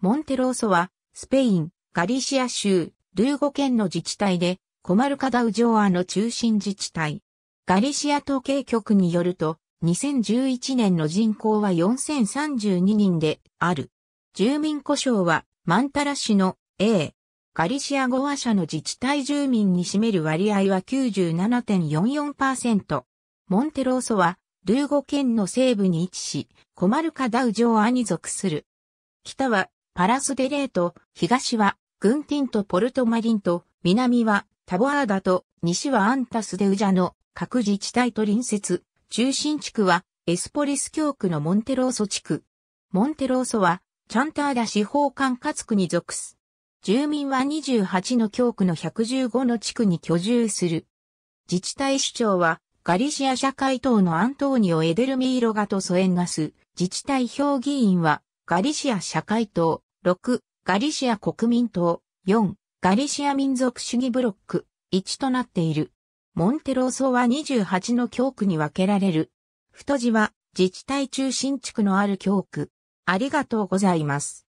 モンテローソは、スペイン、ガリシア州、ルーゴ県の自治体で、コマルカダウジョアの中心自治体。ガリシア統計局によると、2011年の人口は4032人である。住民故障は、マンタラ市の A。ガリシア語話者の自治体住民に占める割合は97.44%。モンテローソは、ルーゴ県の西部に位置し、コマルカダウジョアに属する。北はパラスデレート、東はグンティンとポルトマリンと、南はタボアーダと、西はアンタスデウジャの各自治体と隣接、中心地区はエスポリス教区のモンテローソ地区。モンテローソはチャンターダ司法管轄区に属す。住民は28の教区の115の地区に居住する。自治体首長はガリシア社会党のアントーニオ・エデルミーロガとソエンガス、自治体評議員はガリシア社会党、6、ガリシア国民党、4、ガリシア民族主義ブロック、1となっている。モンテローソは28の教区に分けられる。太字は自治体中心地区のある教区。ありがとうございます。